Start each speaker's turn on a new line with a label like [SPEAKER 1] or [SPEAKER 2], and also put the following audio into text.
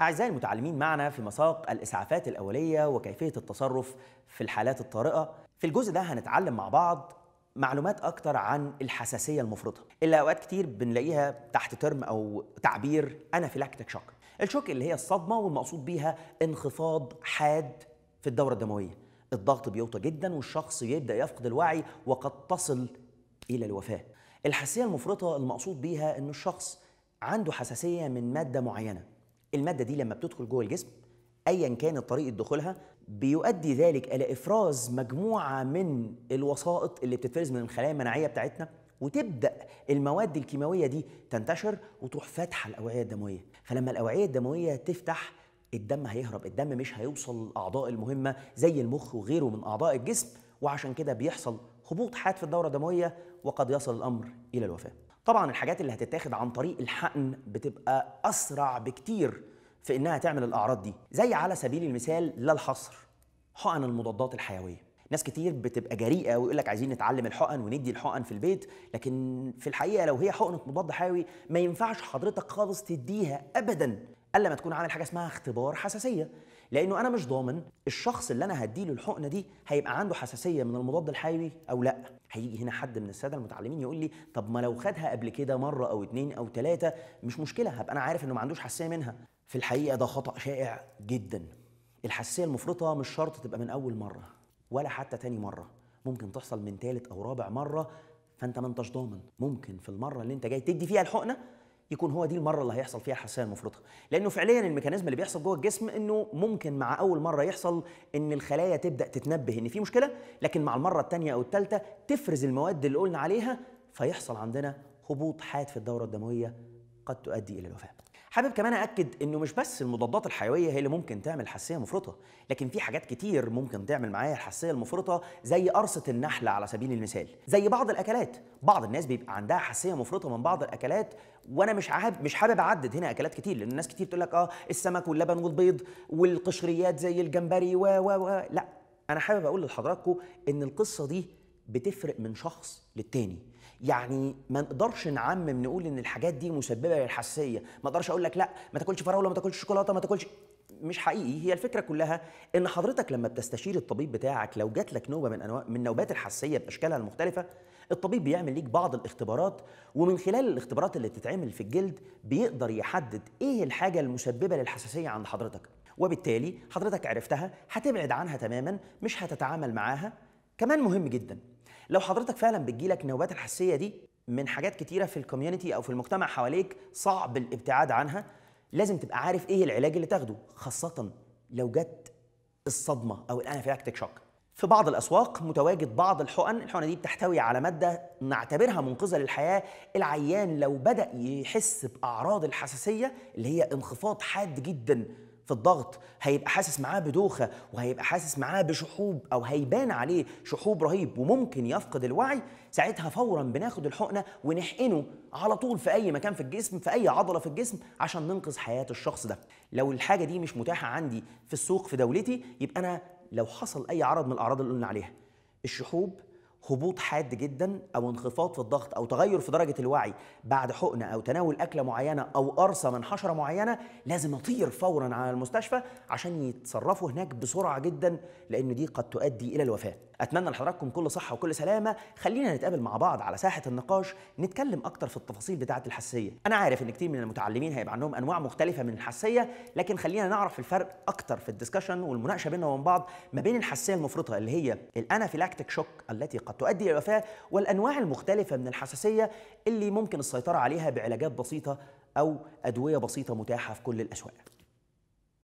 [SPEAKER 1] أعزائي المتعلمين معنا في مساق الإسعافات الأولية وكيفية التصرف في الحالات الطارئة في الجزء ده هنتعلم مع بعض معلومات أكتر عن الحساسية المفرطة اللي أوقات كتير بنلاقيها تحت ترم أو تعبير أنا في لاكتك شوك الشوك اللي هي الصدمة والمقصود بيها انخفاض حاد في الدورة الدموية الضغط بيوطى جدا والشخص يبدأ يفقد الوعي وقد تصل إلى الوفاة الحساسية المفرطة المقصود بيها أن الشخص عنده حساسية من مادة معينة الماده دي لما بتدخل جوه الجسم ايا كانت طريقه دخولها بيؤدي ذلك الى افراز مجموعه من الوسائط اللي بتتفرز من الخلايا المناعيه بتاعتنا وتبدا المواد الكيماويه دي تنتشر وتروح فاتحه الاوعيه الدمويه فلما الاوعيه الدمويه تفتح الدم هيهرب الدم مش هيوصل للاعضاء المهمه زي المخ وغيره من اعضاء الجسم وعشان كده بيحصل هبوط حاد في الدوره الدمويه وقد يصل الامر الى الوفاه طبعا الحاجات اللي هتتاخد عن طريق الحقن بتبقى اسرع بكتير في انها تعمل الاعراض دي زي على سبيل المثال لا الحصر حقن المضادات الحيويه ناس كتير بتبقى جريئه ويقول لك عايزين نتعلم الحقن وندي الحقن في البيت لكن في الحقيقه لو هي حقنه مضاد حيوي ما ينفعش حضرتك خالص تديها ابدا الا ما تكون عامل حاجه اسمها اختبار حساسيه لانه انا مش ضامن الشخص اللي انا هديله الحقنه دي هيبقى عنده حساسيه من المضاد الحيوي او لا هيجي هنا حد من الساده المتعلمين يقول لي طب ما لو خدها قبل كده مره او اتنين او تلاته مش مشكله هبقى انا عارف انه ما عندوش حساسيه منها في الحقيقه ده خطا شائع جدا الحساسيه المفرطه مش شرط تبقى من اول مره ولا حتى تاني مره ممكن تحصل من تالت او رابع مره فانت ما انتش ضامن ممكن في المره اللي انت جاي تدي فيها الحقنه يكون هو دي المره اللي هيحصل فيها الحساسيه المفرطه لانه فعليا الميكانيزم اللي بيحصل جوه الجسم انه ممكن مع اول مره يحصل ان الخلايا تبدا تتنبه ان في مشكله لكن مع المره الثانيه او الثالثه تفرز المواد اللي قلنا عليها فيحصل عندنا هبوط حاد في الدوره الدمويه قد تؤدي الى الوفاه حابب كمان أأكد إنه مش بس المضادات الحيوية هي اللي ممكن تعمل حساسية مفرطة، لكن في حاجات كتير ممكن تعمل معايا الحساسية المفرطة زي قرصة النحل على سبيل المثال، زي بعض الأكلات، بعض الناس بيبقى عندها حساسية مفرطة من بعض الأكلات وأنا مش عاب مش حابب أعدد هنا أكلات كتير لأن الناس كتير بتقول لك أه السمك واللبن والبيض والقشريات زي الجمبري و و و لا أنا حابب أقول لحضراتكم إن القصة دي بتفرق من شخص للتاني يعني ما نقدرش نعمم نقول ان الحاجات دي مسببه للحساسيه ما اقدرش اقول لك لا ما تاكلش فراوله ما تاكلش شوكولاته ما تاكلش مش حقيقي هي الفكره كلها ان حضرتك لما بتستشير الطبيب بتاعك لو جات لك نوبه من انواع من نوبات الحساسيه باشكالها المختلفه الطبيب بيعمل ليك بعض الاختبارات ومن خلال الاختبارات اللي بتتعمل في الجلد بيقدر يحدد ايه الحاجه المسببه للحساسيه عند حضرتك وبالتالي حضرتك عرفتها هتبعد عنها تماما مش هتتعامل معاها كمان مهم جدا لو حضرتك فعلا بتجيلك النوبات الحسيه دي من حاجات كتيره في الكوميونتي او في المجتمع حواليك صعب الابتعاد عنها لازم تبقى عارف ايه العلاج اللي تاخده خاصه لو جت الصدمه او الانافيلاكتيك شوك في بعض الاسواق متواجد بعض الحقن الحقن دي بتحتوي على ماده نعتبرها منقذه للحياه العيان لو بدا يحس باعراض الحساسيه اللي هي انخفاض حاد جدا في الضغط هيبقى حاسس معاه بدوخه وهيبقى حاسس معاه بشحوب او هيبان عليه شحوب رهيب وممكن يفقد الوعي ساعتها فورا بناخد الحقنه ونحقنه على طول في اي مكان في الجسم في اي عضله في الجسم عشان ننقذ حياه الشخص ده لو الحاجه دي مش متاحه عندي في السوق في دولتي يبقى انا لو حصل اي عرض من الاعراض اللي قلنا عليها الشحوب هبوط حاد جدا او انخفاض في الضغط او تغير في درجه الوعي بعد حقنه او تناول اكله معينه او قرصه من حشره معينه لازم اطير فورا على المستشفى عشان يتصرفوا هناك بسرعه جدا لان دي قد تؤدي الى الوفاه اتمنى لحضراتكم كل صحه وكل سلامه خلينا نتقابل مع بعض على ساحه النقاش نتكلم اكتر في التفاصيل بتاعه الحساسيه انا عارف ان كتير من المتعلمين هيبقى عندهم انواع مختلفه من الحساسيه لكن خلينا نعرف الفرق اكتر في الدسكشن والمناقشه بيننا وبين بعض ما بين الحساسيه المفرطه اللي هي الانافيلاكتيك شوك التي قد تؤدي إلى الوفاة والأنواع المختلفة من الحساسية اللي ممكن السيطرة عليها بعلاجات بسيطة أو أدوية بسيطة متاحة في كل الأشواق